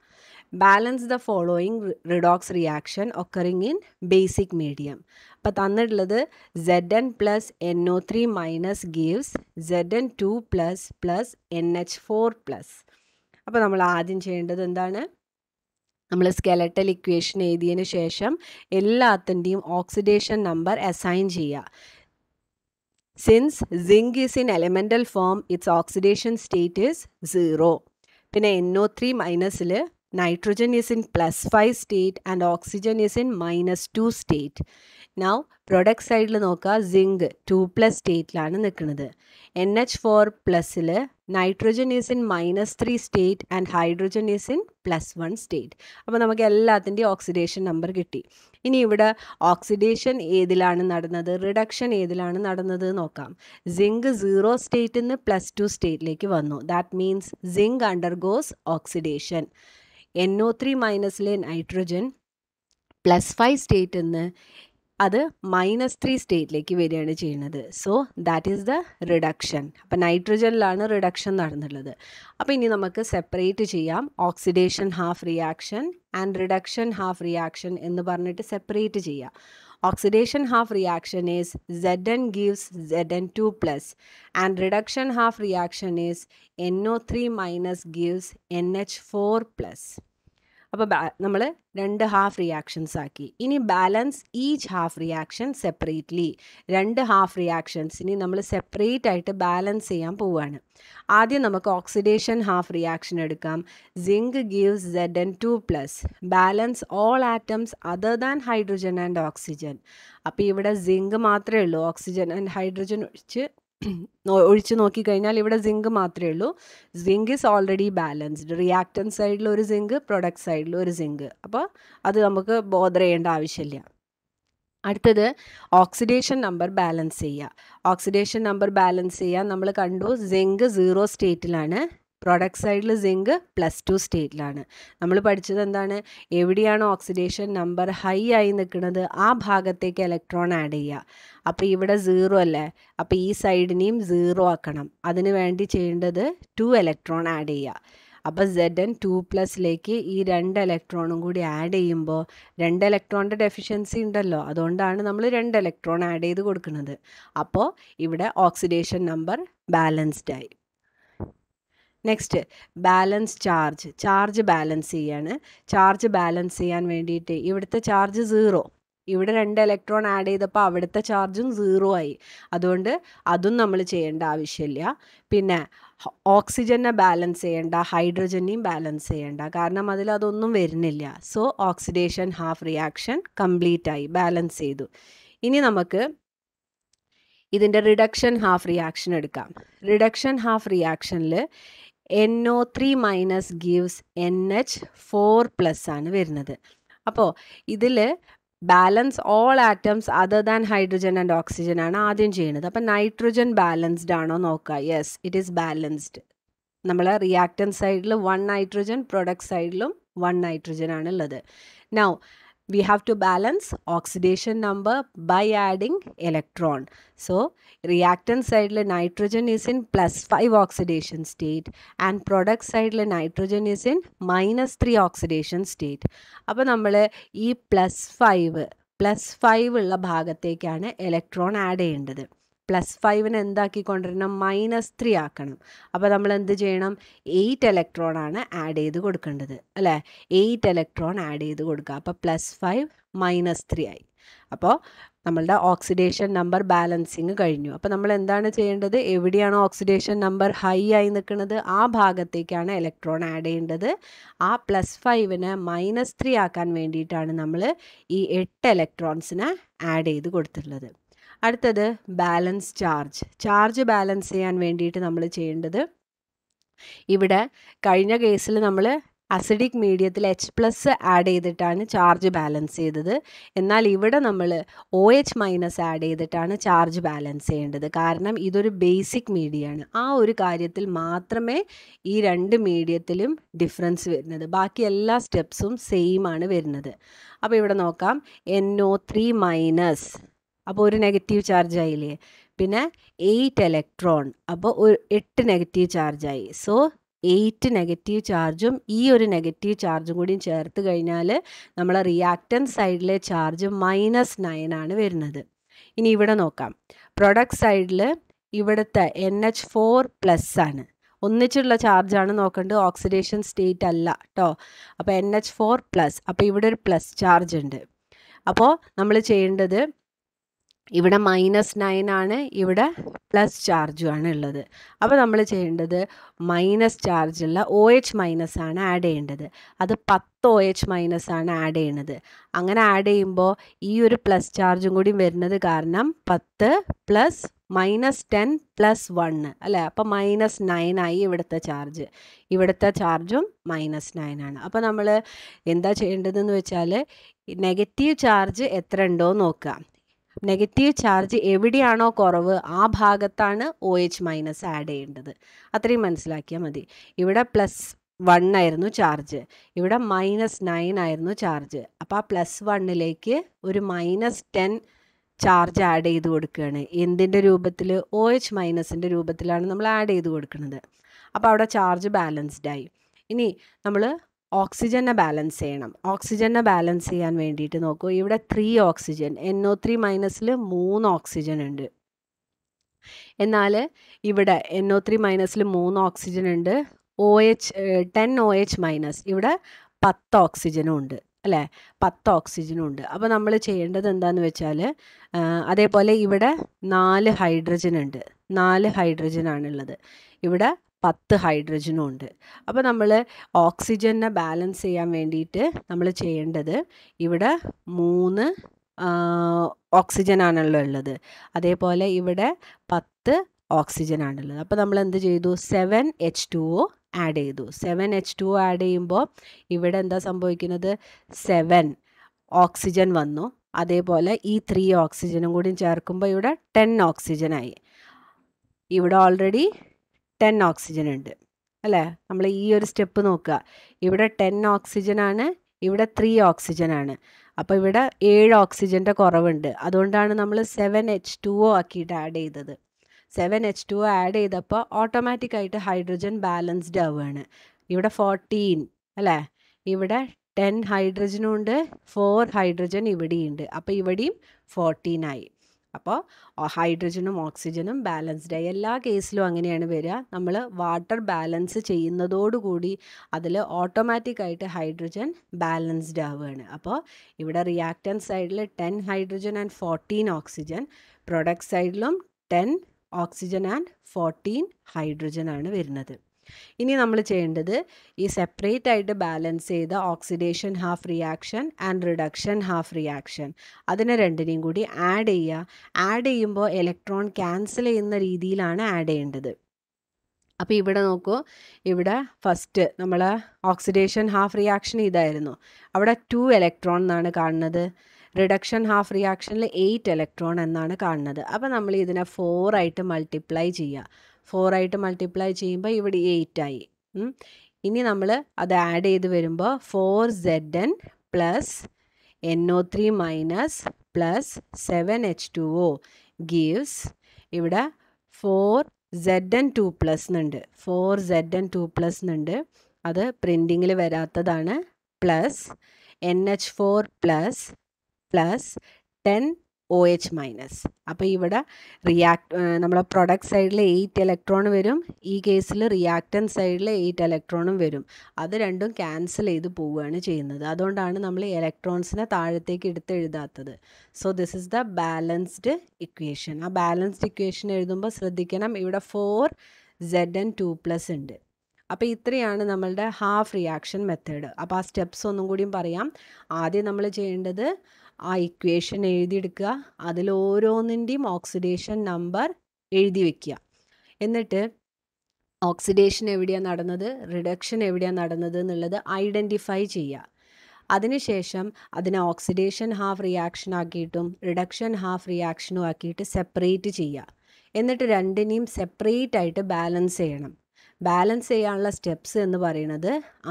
balance the following redox reaction occurring in basic medium അപ്പം തന്നിട്ടുള്ളത് Z N plus N O three minus gives Z N two plus plus N H four plus അപ്പോൾ നമ്മൾ ആദ്യം ചെയ്യേണ്ടത് എന്താണ് നമ്മൾ സ്കെലറ്റൽ ഇക്വേഷൻ എഴുതിയതിന് ശേഷം എല്ലാത്തിൻ്റെയും ഓക്സിഡേഷൻ നമ്പർ അസൈൻ ചെയ്യുക since zinc is in elemental form it's oxidation state is zero പിന്നെ എൻ ഒ ത്രീ മൈനസിൽ Nitrogen is in plus 5 state and oxygen is in minus 2 state. Now product സൈഡിൽ നോക്കുക zinc two plus സ്റ്റേറ്റിലാണ് നിൽക്കുന്നത് N H four പ്ലസ്സിൽ nitrogen is in minus three state and hydrogen is in plus one state അപ്പോൾ നമുക്ക് എല്ലാത്തിൻ്റെയും oxidation number കിട്ടി ഇനി ഇവിടെ ഓക്സിഡേഷൻ ഏതിലാണ് നടന്നത് റിഡക്ഷൻ ഏതിലാണ് നടന്നത് നോക്കാം സിങ്ക് സീറോ സ്റ്റേറ്റിൽ നിന്ന് പ്ലസ് ടു സ്റ്റേറ്റിലേക്ക് വന്നു that means zinc undergoes oxidation N O three മൈനസിലെ നൈട്രജൻ പ്ലസ് ഫൈവ് സ്റ്റേറ്റിൽ നിന്ന് അത് മൈനസ് ത്രീ സ്റ്റേറ്റിലേക്ക് വരികയാണ് ചെയ്യുന്നത് so that is the reduction അപ്പം നൈട്രജനിലാണ് റിഡക്ഷൻ നടന്നുള്ളത് അപ്പോൾ ഇനി നമുക്ക് സെപ്പറേറ്റ് ചെയ്യാം oxidation half reaction and reduction half reaction എന്ന് പറഞ്ഞിട്ട് സെപ്പറേറ്റ് ചെയ്യാം oxidation half reaction is Z N gives Z N two plus and reduction half reaction is N O three minus gives N H four plus അപ്പോൾ നമ്മൾ രണ്ട് half reactions ആക്കി ഇനി balance each half reaction separately രണ്ട് half reactions ഇനി നമ്മൾ separate ആയിട്ട് balance ചെയ്യാൻ പോവുകയാണ് ആദ്യം നമുക്ക് ഓക്സിഡേഷൻ ഹാഫ് റിയാക്ഷൻ എടുക്കാം zinc gives Z N two plus balance all atoms other than hydrogen and oxygen അപ്പോൾ ഇവിടെ സിങ്ക് മാത്രമേ ഉള്ളൂ ഓക്സിജൻ ആൻഡ് ഹൈഡ്രജൻ ഒഴിച്ച് ഒഴിച്ചു നോക്കിക്കഴിഞ്ഞാൽ ഇവിടെ സിങ്ക് മാത്രമേ ഉള്ളൂ zinc is already balanced reactant സൈഡിൽ ഒരു സിങ്ക് പ്രൊഡക്റ്റ് സൈഡിൽ ഒരു സിങ്ക് അപ്പോൾ അത് നമുക്ക് ബോധർ ചെയ്യേണ്ട ആവശ്യമില്ല അടുത്തത് ഓക്സിഡേഷൻ നമ്പർ ബാലൻസ് ചെയ്യുക ഓക്സിഡേഷൻ നമ്പർ ബാലൻസ് ചെയ്യാൻ നമ്മൾ കണ്ടു സിങ്ക് സീറോ സ്റ്റേറ്റിലാണ് പ്രൊഡക്റ്റ് സൈഡിൽ സിങ്ക് പ്ലസ് ടു സ്റ്റേറ്റിലാണ് നമ്മൾ പഠിച്ചത് എന്താണ് എവിടെയാണ് ഓക്സിഡേഷൻ നമ്പർ ഹൈ ആയി നിൽക്കുന്നത് ആ ഭാഗത്തേക്ക് ഇലക്ട്രോൺ ആഡ് ചെയ്യുക അപ്പോൾ ഇവിടെ സീറോ അല്ലേ അപ്പോൾ ഈ സൈഡിനെയും സീറോ ആക്കണം അതിന് വേണ്ടി ചെയ്യേണ്ടത് ടു ഇലക്ട്രോൺ ആഡ് ചെയ്യുക അപ്പോൾ സെഡ് എൻ ടു പ്ലസ്സിലേക്ക് ഈ രണ്ട് ഇലക്ട്രോണും കൂടി ആഡ് ചെയ്യുമ്പോൾ രണ്ട് ഇലക്ട്രോണിൻ്റെ ഡെഫിഷ്യൻസി ഉണ്ടല്ലോ അതുകൊണ്ടാണ് നമ്മൾ രണ്ട് ഇലക്ട്രോൺ ആഡ് ചെയ്ത് കൊടുക്കുന്നത് അപ്പോൾ ഇവിടെ ഓക്സിഡേഷൻ നമ്പർ ബാലൻസ്ഡ് ആയി next balance charge charge balance ചെയ്യാണ് ചാർജ് ബാലൻസ് ചെയ്യാൻ വേണ്ടിയിട്ട് ഇവിടുത്തെ ചാർജ് സീറോ ഇവിടെ രണ്ട് ഇലക്ട്രോൺ ആഡ് ചെയ്തപ്പോൾ അവിടുത്തെ ചാർജും സീറോ ആയി അതുകൊണ്ട് അതും നമ്മൾ ചെയ്യേണ്ട ആവശ്യമില്ല പിന്നെ ഓക്സിജനെ ബാലൻസ് ചെയ്യേണ്ട ഹൈഡ്രജനെയും ബാലൻസ് ചെയ്യേണ്ട കാരണം അതിൽ അതൊന്നും വരുന്നില്ല so oxidation half reaction complete ആയി ബാലൻസ് ചെയ്തു ഇനി നമുക്ക് ഇതിൻ്റെ റിഡക്ഷൻ ഹാഫ് റിയാക്ഷൻ എടുക്കാം റിഡക്ഷൻ ഹാഫ് റിയാക്ഷനിൽ NO3 three minus gives N H four plus ആണ് വരുന്നത് അപ്പോൾ ഇതിൽ balance all atoms other than hydrogen and oxygen ആണ് ആദ്യം ചെയ്യുന്നത് അപ്പം നൈട്രജൻ ബാലൻസ്ഡ് ആണോ നോക്കുക യെസ് ഇറ്റ് ഈസ് ബാലൻസ്ഡ് നമ്മൾ റിയാക്റ്റൻ സൈഡിൽ വൺ നൈട്രജൻ പ്രൊഡക്റ്റ് സൈഡിലും വൺ നൈട്രജൻ ആണ് ഉള്ളത് now we have to balance oxidation number by adding electron. So, reactant side nitrogen is in plus 5 oxidation state and product side nitrogen is in minus 3 oxidation state. അപ്പോൾ nammale ഈ plus 5 plus 5 ഉള്ള ഭാഗത്തേക്കാണ് electron add. ചെയ്യേണ്ടത് plus ഫൈവിനെ എന്താക്കി കൊണ്ടുവരണം minus three ആക്കണം അപ്പോൾ നമ്മൾ എന്ത് ചെയ്യണം എയ്റ്റ് ഇലക്ട്രോൺ ആണ് ആഡ് ചെയ്ത് കൊടുക്കേണ്ടത് അല്ലേ എയ്റ്റ് ഇലക്ട്രോൺ ആഡ് ചെയ്ത് കൊടുക്കുക അപ്പോൾ പ്ലസ് ഫൈവ് മൈനസ് ത്രീ ആയി അപ്പോൾ നമ്മളുടെ ഓക്സിഡേഷൻ നമ്പർ ബാലൻസിങ് കഴിഞ്ഞു അപ്പോൾ നമ്മൾ എന്താണ് ചെയ്യേണ്ടത് എവിടെയാണ് ഓക്സിഡേഷൻ നമ്പർ ഹൈ ആയി നിൽക്കുന്നത് ആ ഭാഗത്തേക്കാണ് ഇലക്ട്രോൺ ആഡ് ചെയ്യേണ്ടത് ആ പ്ലസ് ഫൈവിനെ മൈനസ് ത്രീ ആക്കാൻ വേണ്ടിയിട്ടാണ് നമ്മൾ ഈ എട്ട് ഇലക്ട്രോൺസിനെ ആഡ് ചെയ്ത് കൊടുത്തിട്ടുള്ളത് അടുത്തത് ബാലൻസ് ചാർജ് ചാർജ് ബാലൻസ് ചെയ്യാൻ വേണ്ടിയിട്ട് നമ്മൾ ചെയ്യേണ്ടത് ഇവിടെ കഴിഞ്ഞ കേസിൽ നമ്മൾ അസിഡിക് മീഡിയത്തിൽ എച്ച് പ്ലസ് ആഡ് ചെയ്തിട്ടാണ് ചാർജ് ബാലൻസ് ചെയ്തത് എന്നാൽ ഇവിടെ നമ്മൾ ഒ എച്ച് മൈനസ് ആഡ് ചെയ്തിട്ടാണ് ചാർജ് ബാലൻസ് ചെയ്യേണ്ടത് കാരണം ഇതൊരു ബേസിക് മീഡിയയാണ് ആ ഒരു കാര്യത്തിൽ മാത്രമേ ഈ രണ്ട് മീഡിയത്തിലും ഡിഫറൻസ് വരുന്നത് ബാക്കി എല്ലാ സ്റ്റെപ്സും സെയിം ആണ് വരുന്നത് അപ്പോൾ ഇവിടെ നോക്കാം എൻ ഒ ത്രീ മൈനസ് അപ്പോൾ ഒരു നെഗറ്റീവ് ചാർജ് ആയില്ലേ പിന്നെ എയ്റ്റ് ഇലക്ട്രോൺ അപ്പോൾ ഒരു എട്ട് നെഗറ്റീവ് ചാർജായി സോ എയ്റ്റ് നെഗറ്റീവ് ചാർജും ഈ ഒരു നെഗറ്റീവ് ചാർജും കൂടിയും ചേർത്ത് കഴിഞ്ഞാൽ നമ്മളെ റിയാക്റ്റൻ സൈഡിലെ ചാർജ് മൈനസ് നയൻ ആണ് വരുന്നത് ഇനി ഇവിടെ നോക്കാം പ്രൊഡക്റ്റ് സൈഡിൽ ഇവിടുത്തെ എൻ എച്ച് ഫോർ പ്ലസ് ആണ് ഒന്നിച്ചുള്ള ചാർജാണ് നോക്കേണ്ടത് ഓക്സിഡേഷൻ സ്റ്റേറ്റ് അല്ല കേട്ടോ അപ്പോൾ എൻ എച്ച് ഫോർ പ്ലസ് അപ്പോൾ ഇവിടെ ഒരു പ്ലസ് ചാർജ് ഉണ്ട് അപ്പോൾ നമ്മൾ ചെയ്യേണ്ടത് ഇവിടെ മൈനസ് നയൻ ആണ് ഇവിടെ പ്ലസ് ചാർജും ആണ് ഉള്ളത് അപ്പോൾ നമ്മൾ ചെയ്യേണ്ടത് മൈനസ് ചാർജുള്ള ഒ എച്ച് മൈനസ് ആണ് ആഡ് ചെയ്യേണ്ടത് അത് പത്ത് ഒ എച്ച് മൈനസ് ആണ് ആഡ് ചെയ്യുന്നത് അങ്ങനെ ആഡ് ചെയ്യുമ്പോൾ ഈ ഒരു പ്ലസ് ചാർജും കൂടി വരുന്നത് കാരണം പത്ത് plus minus ten plus one അല്ലേ അപ്പോൾ മൈനസ് നയനായി ഇവിടുത്തെ ചാർജ് ഇവിടുത്തെ ചാർജും മൈനസ് നയനാണ് അപ്പോൾ നമ്മൾ എന്താ ചെയ്യേണ്ടതെന്ന് വെച്ചാൽ നെഗറ്റീവ് ചാർജ് എത്ര ഉണ്ടോ നോക്കുക നെഗറ്റീവ് ചാർജ് എവിടെയാണോ കുറവ് ആ ഭാഗത്താണ് ഒ എച്ച് മൈനസ് ആഡ് ചെയ്യേണ്ടത് അത്രയും മനസ്സിലാക്കിയാൽ മതി ഇവിടെ പ്ലസ് വൺ ആയിരുന്നു ചാർജ് ഇവിടെ മൈനസ് നയൻ ആയിരുന്നു ചാർജ് അപ്പോൾ ആ പ്ലസ് വണ്ണിലേക്ക് ഒരു മൈനസ് ടെൻ ചാർജ് ആഡ് ചെയ്ത് കൊടുക്കുകയാണ് എന്തിൻ്റെ രൂപത്തിൽ ഒ എച്ച് മൈനസിൻ്റെ രൂപത്തിലാണ് നമ്മൾ ആഡ് ചെയ്ത് കൊടുക്കുന്നത് അപ്പോൾ അവിടെ ചാർജ് ബാലൻസ്ഡ് ആയി ഇനി നമ്മൾ ഓക്സിജനെ ബാലൻസ് ചെയ്യണം ഓക്സിജനെ ബാലൻസ് ചെയ്യാൻ വേണ്ടിയിട്ട് നോക്കൂ ഇവിടെ three oxygen N O three മൈനസിൽ മൂന്ന് ഓക്സിജൻ ഉണ്ട് എന്നാൽ ഇവിടെ എൻ ഒ ത്രീ മൈനസിൽ മൂന്ന് ഓക്സിജൻ ഉണ്ട് O H ten O H minus ഇവിടെ പത്ത് ഓക്സിജനും ഉണ്ട് അല്ലേ പത്ത് ഓക്സിജനും ഉണ്ട് അപ്പോൾ നമ്മൾ ചെയ്യേണ്ടത് എന്താണെന്ന് വെച്ചാൽ അതേപോലെ ഇവിടെ നാല് ഹൈഡ്രജൻ ഉണ്ട് നാല് ഹൈഡ്രജൻ ആണുള്ളത് ഇവിടെ പത്ത് ഹൈഡ്രജനും ഉണ്ട് അപ്പോൾ നമ്മൾ ഓക്സിജനെ ബാലൻസ് ചെയ്യാൻ വേണ്ടിയിട്ട് നമ്മൾ ചെയ്യേണ്ടത് ഇവിടെ മൂന്ന് ഓക്സിജനാണല്ലോ ഉള്ളത് അതേപോലെ ഇവിടെ പത്ത് ഓക്സിജനാണുള്ളത് അപ്പോൾ നമ്മൾ എന്ത് ചെയ്തു seven H two O add ചെയ്തു seven H two O add ചെയ്യുമ്പോൾ ഇവിടെ എന്താ സംഭവിക്കുന്നത് സെവൻ ഓക്സിജൻ വന്നു അതേപോലെ ഈ ത്രീ ഓക്സിജനും കൂടി ചേർക്കുമ്പോൾ ഇവിടെ ടെൻ ഓക്സിജനായി ഇവിടെ ഓൾറെഡി ടെൻ ഓക്സിജൻ ഉണ്ട് അല്ലേ നമ്മൾ ഈ ഒരു സ്റ്റെപ്പ് നോക്കുക ഇവിടെ ടെൻ ആണ് ഇവിടെ ത്രീ ആണ് അപ്പോൾ ഇവിടെ ഏഴ് ഓക്സിജൻ്റെ കുറവുണ്ട് അതുകൊണ്ടാണ് നമ്മൾ സെവൻ എച്ച് ടു ഒ ആക്കിയിട്ട് ആഡ് ചെയ്തത് seven H two O add ചെയ്തപ്പോൾ ഓട്ടോമാറ്റിക്കായിട്ട് ഹൈഡ്രജൻ ബാലൻസ്ഡ് ആവുകയാണ് ഇവിടെ ഫോർട്ടീൻ അല്ലേ ഇവിടെ ടെൻ ഹൈഡ്രജനും ഉണ്ട് ഫോർ ഹൈഡ്രജൻ ഇവിടെയുണ്ട് അപ്പോൾ ഇവിടെയും ഫോർട്ടീനായി അപ്പോൾ ഹൈഡ്രജനും ഓക്സിജനും ബാലൻസ്ഡായി എല്ലാ കേസിലും അങ്ങനെയാണ് വരിക നമ്മൾ വാട്ടർ ബാലൻസ് ചെയ്യുന്നതോടുകൂടി അതിൽ ഓട്ടോമാറ്റിക്കായിട്ട് ഹൈഡ്രജൻ ബാലൻസ്ഡ് ആവുകയാണ് അപ്പോൾ ഇവിടെ റിയാക്ടൻ സൈഡിൽ ten hydrogen and fourteen oxygen product സൈഡിലും ten oxygen and fourteen hydrogen ആണ് വരുന്നത് ഇനി നമ്മൾ ചെയ്യേണ്ടത് ഈ സെപ്പറേറ്റ് ആയിട്ട് ബാലൻസ് ചെയ്ത oxidation half reaction and reduction half reaction അതിനെ രണ്ടിനെയും കൂടി ആഡ് ചെയ്യുക ആഡ് ചെയ്യുമ്പോൾ ഇലക്ട്രോൺ ക്യാൻസൽ ചെയ്യുന്ന രീതിയിലാണ് ആഡ് ചെയ്യേണ്ടത് അപ്പോൾ ഇവിടെ നോക്കൂ ഇവിടെ ഫസ്റ്റ് നമ്മൾ ഓക്സിഡേഷൻ ഹാഫ് റിയാക്ഷൻ ഇതായിരുന്നു അവിടെ ടു ഇലക്ട്രോൺ എന്നാണ് കാണുന്നത് റിഡക്ഷൻ ഹാഫ് റിയാക്ഷനിൽ എയ്റ്റ് ഇലക്ട്രോൺ എന്നാണ് കാണുന്നത് അപ്പോൾ നമ്മൾ ഇതിനെ ഫോറായിട്ട് മൾട്ടിപ്ലൈ ചെയ്യുക ഫോറായിട്ട് മൾട്ടിപ്ലൈ ചെയ്യുമ്പോൾ ഇവിടെ എയ്റ്റ് ആയി ഇനി നമ്മൾ അത് ആഡ് ചെയ്ത് വരുമ്പോൾ four Z N plus N O three minus plus seven H two O gives ഇവിടെ four Z N two plus എന്നുണ്ട് four Z N two plus എന്നുണ്ട് അത് പ്രിൻറ്റിങ്ങിൽ വരാത്തതാണ് plus N H four plus plus ten O H minus അപ്പോൾ ഇവിടെ react നമ്മളെ product സൈഡിൽ എയ്റ്റ് ഇലക്ട്രോൺ വരും ഈ കേസിൽ റിയാക്ടൻ സൈഡിൽ എയ്റ്റ് ഇലക്ട്രോണും വരും അത് രണ്ടും ക്യാൻസൽ ചെയ്ത് പോവുകയാണ് ചെയ്യുന്നത് അതുകൊണ്ടാണ് നമ്മൾ ഇലക്ട്രോൺസിനെ താഴത്തേക്ക് എടുത്ത് എഴുതാത്തത് so this is the balanced equation ആ ബാലൻസ്ഡ് ഇക്വേഷൻ എഴുതുമ്പോൾ ശ്രദ്ധിക്കണം ഇവിടെ four Z N two plus ഉണ്ട് അപ്പോൾ ഇത്രയാണ് നമ്മളുടെ ഹാഫ് റിയാക്ഷൻ മെത്തേഡ് അപ്പോൾ ആ സ്റ്റെപ്സ് ഒന്നും കൂടിയും പറയാം ആദ്യം നമ്മൾ ചെയ്യേണ്ടത് ആ ഇക്വേഷൻ എഴുതിയെടുക്കുക അതിൽ ഓരോന്നിൻ്റെയും ഓക്സിഡേഷൻ നമ്പർ എഴുതി വെക്കുക എന്നിട്ട് ഓക്സിഡേഷൻ എവിടെയാണ് നടന്നത് റിഡക്ഷൻ എവിടെയാണ് നടന്നത് എന്നുള്ളത് ഐഡൻറ്റിഫൈ ചെയ്യുക അതിനുശേഷം അതിനെ ഓക്സിഡേഷൻ ഹാഫ് റിയാക്ഷൻ ആക്കിയിട്ടും റിഡക്ഷൻ ഹാഫ് റിയാക്ഷനും ആക്കിയിട്ട് സെപ്പറേറ്റ് ചെയ്യുക എന്നിട്ട് രണ്ടിനെയും സെപ്പറേറ്റ് ആയിട്ട് ബാലൻസ് ചെയ്യണം ബാലൻസ് ചെയ്യാനുള്ള സ്റ്റെപ്സ് എന്ന് പറയുന്നത്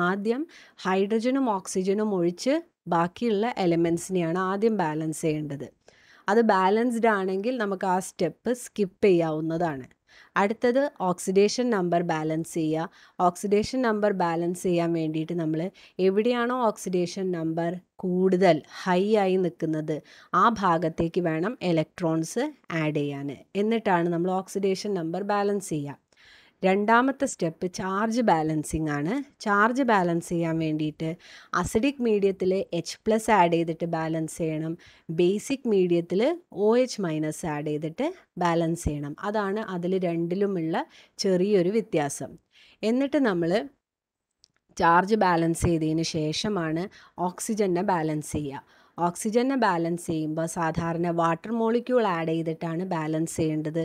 ആദ്യം ഹൈഡ്രജനും ഓക്സിജനും ഒഴിച്ച് ബാക്കിയുള്ള എലമെൻസിനെയാണ് ആദ്യം ബാലൻസ് ചെയ്യേണ്ടത് അത് ബാലൻസ്ഡ് ആണെങ്കിൽ നമുക്ക് ആ സ്റ്റെപ്പ് സ്കിപ്പ് ചെയ്യാവുന്നതാണ് അടുത്തത് ഓക്സിഡേഷൻ നമ്പർ ബാലൻസ് ചെയ്യുക ഓക്സിഡേഷൻ നമ്പർ ബാലൻസ് ചെയ്യാൻ വേണ്ടിയിട്ട് നമ്മൾ എവിടെയാണോ ഓക്സിഡേഷൻ നമ്പർ കൂടുതൽ ഹൈ ആയി നിൽക്കുന്നത് ആ ഭാഗത്തേക്ക് വേണം ഇലക്ട്രോൺസ് ആഡ് ചെയ്യാൻ എന്നിട്ടാണ് നമ്മൾ ഓക്സിഡേഷൻ നമ്പർ ബാലൻസ് ചെയ്യുക രണ്ടാമത്തെ സ്റ്റെപ്പ് ചാർജ് ബാലൻസിങ് ആണ് ചാർജ് ബാലൻസ് ചെയ്യാൻ വേണ്ടിയിട്ട് അസിഡിക് മീഡിയത്തിൽ എച്ച് പ്ലസ് ആഡ് ചെയ്തിട്ട് ബാലൻസ് ചെയ്യണം ബേസിക് മീഡിയത്തിൽ ഒ എച്ച് മൈനസ് ആഡ് ചെയ്തിട്ട് ബാലൻസ് ചെയ്യണം അതാണ് അതിൽ രണ്ടിലുമുള്ള ചെറിയൊരു വ്യത്യാസം എന്നിട്ട് നമ്മൾ ചാർജ് ബാലൻസ് ചെയ്തതിന് ശേഷമാണ് ഓക്സിജനെ ബാലൻസ് ചെയ്യുക ഓക്സിജനെ ബാലൻസ് ചെയ്യുമ്പോൾ സാധാരണ വാട്ടർ മോളിക്യൂൾ ആഡ് ചെയ്തിട്ടാണ് ബാലൻസ് ചെയ്യേണ്ടത്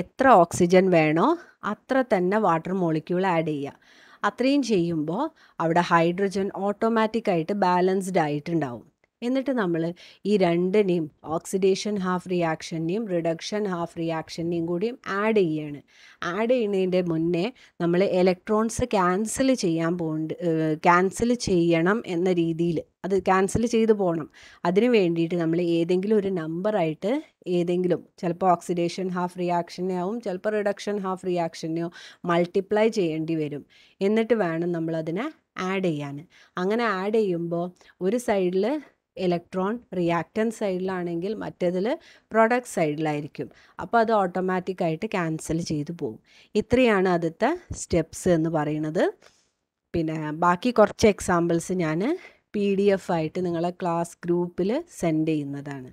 എത്ര ഓക്സിജൻ വേണോ അത്ര തന്നെ വാട്ടർ മോളിക്യൂൾ ആഡ് ചെയ്യുക അത്രയും ചെയ്യുമ്പോൾ അവിടെ ഹൈഡ്രജൻ ഓട്ടോമാറ്റിക്കായിട്ട് ബാലൻസ്ഡ് ആയിട്ടുണ്ടാവും എന്നിട്ട് നമ്മൾ ഈ രണ്ടിനെയും ഓക്സിഡേഷൻ ഹാഫ് റിയാക്ഷനെയും റിഡക്ഷൻ ഹാഫ് റിയാക്ഷനെയും കൂടിയും ആഡ് ചെയ്യാണ് ആഡ് ചെയ്യുന്നതിൻ്റെ മുന്നേ നമ്മൾ ഇലക്ട്രോൺസ് ക്യാൻസൽ ചെയ്യാൻ പോണ്ട് ക്യാൻസൽ ചെയ്യണം എന്ന രീതിയിൽ അത് ക്യാൻസൽ ചെയ്ത് പോകണം അതിന് വേണ്ടിയിട്ട് നമ്മൾ ഏതെങ്കിലും ഒരു നമ്പറായിട്ട് ഏതെങ്കിലും ചിലപ്പോൾ ഓക്സിഡേഷൻ ഹാഫ് റിയാക്ഷനെ ആവും ചിലപ്പോൾ റിഡക്ഷൻ ഹാഫ് റിയാക്ഷനെയോ മൾട്ടിപ്ലൈ ചെയ്യേണ്ടി വരും എന്നിട്ട് വേണം നമ്മളതിനെ ആഡ് ചെയ്യാൻ അങ്ങനെ ആഡ് ചെയ്യുമ്പോൾ ഒരു സൈഡിൽ ഇലക്ട്രോൺ റിയാക്റ്റൻ സൈഡിലാണെങ്കിൽ മറ്റേതിൽ പ്രൊഡക്റ്റ് സൈഡിലായിരിക്കും അപ്പോൾ അത് ഓട്ടോമാറ്റിക്കായിട്ട് ക്യാൻസൽ ചെയ്തു പോകും ഇത്രയാണ് ആദ്യത്തെ സ്റ്റെപ്സ് എന്ന് പറയുന്നത് പിന്നെ ബാക്കി കുറച്ച് എക്സാമ്പിൾസ് ഞാൻ പി ഡി എഫ് ആയിട്ട് നിങ്ങളെ ക്ലാസ് ഗ്രൂപ്പിൽ സെൻഡ് ചെയ്യുന്നതാണ്